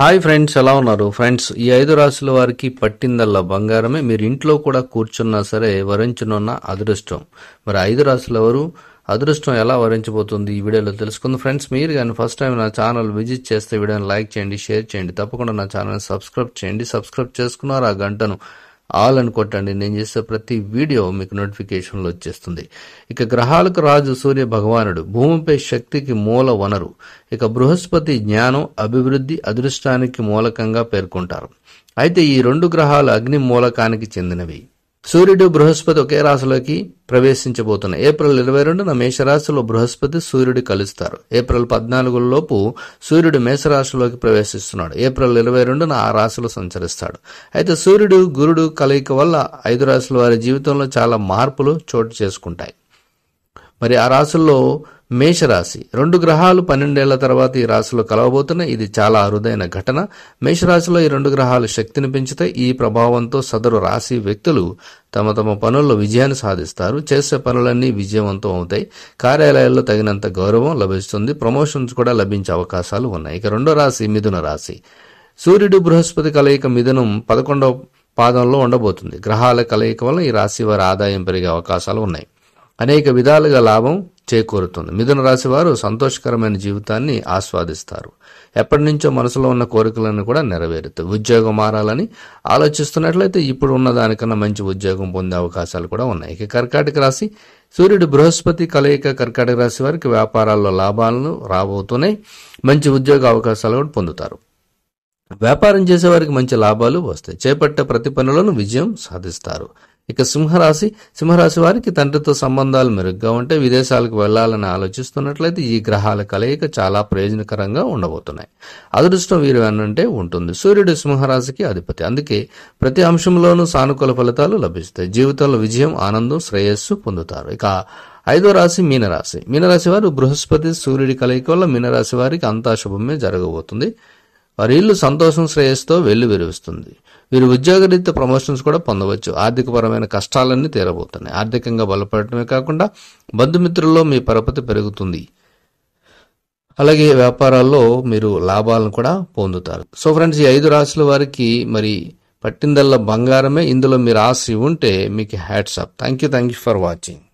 hi friends ఎలా ఉన్నారు friends ఈ ఐదు రాశుల వారికి పట్టిందల్లా బంగారమే మీరు ఇంట్లో కూడా కూర్చున్నా సరే వరించనున్న అదృష్టం మరి ఐదు రాశుల వారు అదృష్టం ఎలా వరించబోతుంది ఈ వీడియోలో తెలుసుకుంది ఫ్రెండ్స్ మీరు కానీ ఫస్ట్ టైం నా ఛానల్ విజిట్ చేస్తే వీడియోని లైక్ చేయండి షేర్ చేయండి తప్పకుండా నా ఛానల్ సబ్స్క్రైబ్ చేయండి సబ్స్క్రైబ్ చేసుకున్నారు ఆ గంటను ఆల్ అని కొట్టండి నేను చేసే ప్రతి వీడియో మీకు నోటిఫికేషన్లు వచ్చేస్తుంది ఇక గ్రహాలకు రాజు సూర్య భగవానుడు భూమిపై శక్తికి మూల వనరు ఇక బృహస్పతి జ్ఞానం అభివృద్ధి అదృష్టానికి మూలకంగా పేర్కొంటారు అయితే ఈ రెండు గ్రహాలు అగ్ని మూలకానికి చెందినవి సూర్యుడు బృహస్పతి ఒకే రాశిలోకి ప్రవేశించబోతున్నాయి ఏప్రిల్ ఇరవై రెండున మేషరాశిలో బృహస్పతి సూర్యుడు కలుస్తారు ఏప్రిల్ లోపు సూర్యుడు మేషరాశిలోకి ప్రవేశిస్తున్నాడు ఏప్రిల్ ఇరవై రెండున ఆ రాశిలో సంచరిస్తాడు అయితే సూర్యుడు గురుడు కలయిక వల్ల ఐదు రాశుల వారి జీవితంలో చాలా మార్పులు చోటు చేసుకుంటాయి మరి ఆ రాశుల్లో మేషరాశి రెండు గ్రహాలు పన్నెండేళ్ల తర్వాత ఈ రాశిలో కలవబోతున్నాయి ఇది చాలా అరుదైన ఘటన మేషరాశిలో ఈ రెండు గ్రహాలు శక్తిని పెంచితే ఈ ప్రభావంతో సదరు రాశి వ్యక్తులు తమ తమ పనుల్లో విజయాన్ని సాధిస్తారు చేసే పనులన్నీ విజయవంతం అవుతాయి కార్యాలయాల్లో తగినంత గౌరవం లభిస్తుంది ప్రమోషన్స్ కూడా లభించే అవకాశాలు ఉన్నాయి ఇక రెండో రాశి మిథున రాశి సూర్యుడు బృహస్పతి కలయిక మిథునం పదకొండవ పాదంలో ఉండబోతుంది గ్రహాల కలయిక వల్ల ఈ రాశి వారి ఆదాయం పెరిగే అవకాశాలు ఉన్నాయి అనేక విధాలుగా లాభం చేకూరుతుంది మిథున రాశి వారు సంతోషకరమైన జీవితాన్ని ఆస్వాదిస్తారు ఎప్పటి నుంచో మనసులో ఉన్న కోరికలను కూడా నెరవేరుతాయి ఉద్యోగం మారాలని ఆలోచిస్తున్నట్లయితే ఇప్పుడు ఉన్న దానికన్నా మంచి ఉద్యోగం పొందే అవకాశాలు కూడా ఉన్నాయి ఇక కర్కాటక రాశి సూర్యుడు బృహస్పతి కలయిక కర్కాటక రాశి వారికి వ్యాపారాల్లో లాభాలను రాబోతున్నాయి మంచి ఉద్యోగ అవకాశాలు కూడా పొందుతారు వ్యాపారం చేసేవారికి మంచి లాభాలు వస్తాయి చేపట్టే ప్రతి పనులను విజయం సాధిస్తారు ఇక సింహరాశి సింహరాశి వారికి తండ్రితో సంబంధాలు మెరుగ్గా ఉంటే విదేశాలకు వెళ్లాలని ఆలోచిస్తున్నట్లయితే ఈ గ్రహాల కలయిక చాలా ప్రయోజనకరంగా ఉండబోతున్నాయి అదృష్టం వీరు అన్నంటే ఉంటుంది సూర్యుడు సింహరాశికి అధిపతి అందుకే ప్రతి అంశంలోనూ సానుకూల ఫలితాలు లభిస్తాయి జీవితంలో విజయం ఆనందం శ్రేయస్సు పొందుతారు ఇక ఐదో రాశి మీనరాశి మీనరాశి వారు బృహస్పతి సూర్యుడి కలయిక వల్ల మీనరాశి వారికి అంతా శుభమే జరగబోతుంది వారి ఇల్లు సంతోషం శ్రేయస్తో వెళ్లి విరువిస్తుంది వీరు ఉద్యోగరీత్యా ప్రమోషన్స్ కూడా పొందవచ్చు ఆర్థికపరమైన కష్టాలన్నీ తీరబోతున్నాయి ఆర్థికంగా బలపడటమే కాకుండా బంధుమిత్రుల్లో మీ పరపతి పెరుగుతుంది అలాగే వ్యాపారాల్లో మీరు లాభాలను కూడా పొందుతారు సో ఫ్రెండ్స్ ఈ ఐదు రాశుల వారికి మరి పట్టిందల్లా బంగారమే ఇందులో మీరు ఆశ ఉంటే మీకు hats off thank you thank you for watching